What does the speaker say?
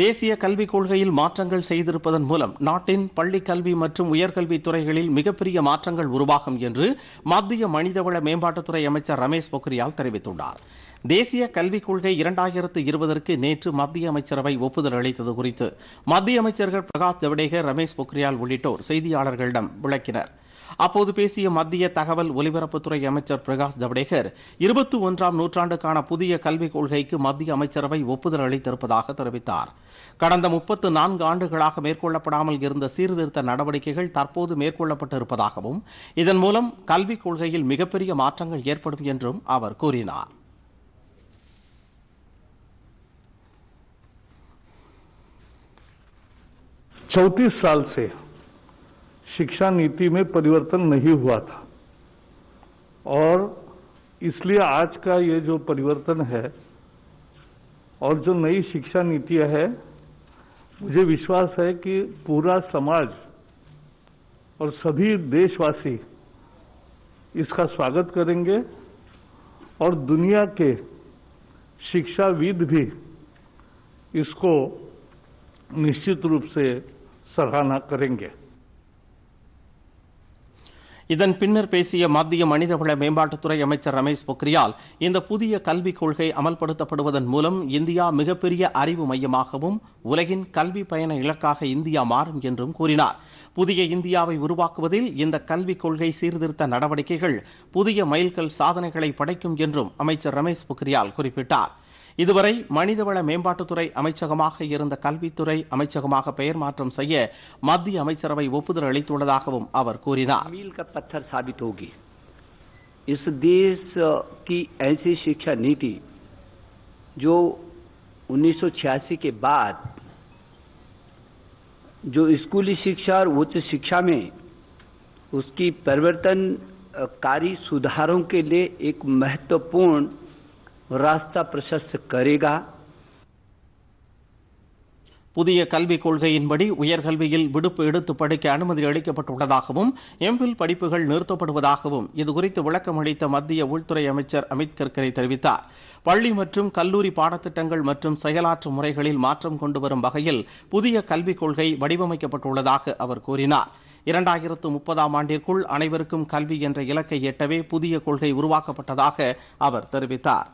தேசிய கல்விக் கொள்கையில் மாற்றங்கள் செய்திருப்பதன் மூலம் நாட்டின் பள்ளி கல்வி மற்றும் உயர்கல்வித் துறைகளில் மிகப்பெரிய மாற்றங்கள் உருவாகும் என்று மத்திய மனிதவள மேம்பாட்டுத்துறை அமைச்சர் ரமேஷ் பொக்ரியால் தெரிவித்துள்ளார் தேசிய கல்விக் கொள்கை இரண்டாயிரத்து இருபதற்கு நேற்று மத்திய அமைச்சரவை ஒப்புதல் அளித்தது குறித்து மத்திய அமைச்சர்கள் பிரகாஷ் ஜவடேகர் ரமேஷ் பொக்ரியால் உள்ளிட்டோர் செய்தியாளர்களிடம் விளக்கினர் அப்போது பேசிய மத்திய தகவல் ஒலிபரப்புத்துறை அமைச்சர் பிரகாஷ் ஜவடேகர் இருபத்தி ஒன்றாம் நூற்றாண்டுக்கான புதிய கல்விக் கொள்கைக்கு மத்திய அமைச்சரவை ஒப்புதல் அளித்திருப்பதாக தெரிவித்தார் கடந்த முப்பத்து நான்கு ஆண்டுகளாக மேற்கொள்ளப்படாமல் இருந்த சீர்திருத்த நடவடிக்கைகள் தற்போது மேற்கொள்ளப்பட்டு இருப்பதாகவும் இதன் மூலம் கல்விக் கொள்கையில் மிகப்பெரிய மாற்றங்கள் ஏற்படும் என்றும் அவர் கூறினார் चौतीस साल से शिक्षा नीति में परिवर्तन नहीं हुआ था और इसलिए आज का ये जो परिवर्तन है और जो नई शिक्षा नीति है मुझे विश्वास है कि पूरा समाज और सभी देशवासी इसका स्वागत करेंगे और दुनिया के शिक्षाविद भी इसको निश्चित रूप से सराहना करेंगे இதன் பின்னர் பேசிய மத்திய மனிதவள மேம்பாட்டுத்துறை அமைச்சர் ரமேஷ் பொக்ரியால் இந்த புதிய கல்விக் கொள்கை அமல்படுத்தப்படுவதன் மூலம் இந்தியா மிகப்பெரிய அறிவு மையமாகவும் உலகின் கல்வி பயண இலக்காக இந்தியா மாறும் என்றும் கூறினார் புதிய இந்தியாவை உருவாக்குவதில் இந்த கல்விக் கொள்கை சீர்திருத்த நடவடிக்கைகள் புதிய மைல்கல் சாதனைகளை படைக்கும் என்றும் அமைச்சர் ரமேஷ் பொக்ரியால் குறிப்பிட்டார் ఇది పరి మనిదవళ మేంబాటుతురై అమైచగమగ ఇర్ంద కల్వితురై అమైచగమగ పేర్మాట్రం సయ్య మద్ది అమైచరవై ఒపుదుర అలితునలాగవమ్ అవర్ కూరినార్ ఈస్ దీస్ కి ఎన్సి శిక్షా నీతి జో 1986 కే బాద్ జో స్కూలీ శిక్షా ఆర్ ఉచ్ఛ శిక్షా మే ఉస్కి పర్వర్తన్ కారి సుధారోం కే లియే ఏక్ మహత్తపూర్ణ ராஸ்தா பிரசஸ்து கரிகா புதிய கல்விக் கொள்கையின்படி உயர்கல்வியில் விடுப்பு எடுத்து படிக்க அனுமதி அளிக்கப்பட்டுள்ளதாகவும் எம்பில் படிப்புகள் நிறுத்தப்படுவதாகவும் இதுகுறித்து விளக்கம் அளித்த மத்திய உள்துறை அமைச்சர் அமித் கர்கரே தெரிவித்தார் பள்ளி மற்றும் கல்லூரி பாடத்திட்டங்கள் மற்றும் செயலாற்று முறைகளில் மாற்றம் கொண்டு வரும் வகையில் புதிய கல்விக் கொள்கை வடிவமைக்கப்பட்டுள்ளதாக அவர் கூறினார் இரண்டாயிரத்து முப்பதாம் ஆண்டிற்குள் அனைவருக்கும் கல்வி என்ற இலக்கை எட்டவே புதிய கொள்கை உருவாக்கப்பட்டதாக அவர் தெரிவித்தார்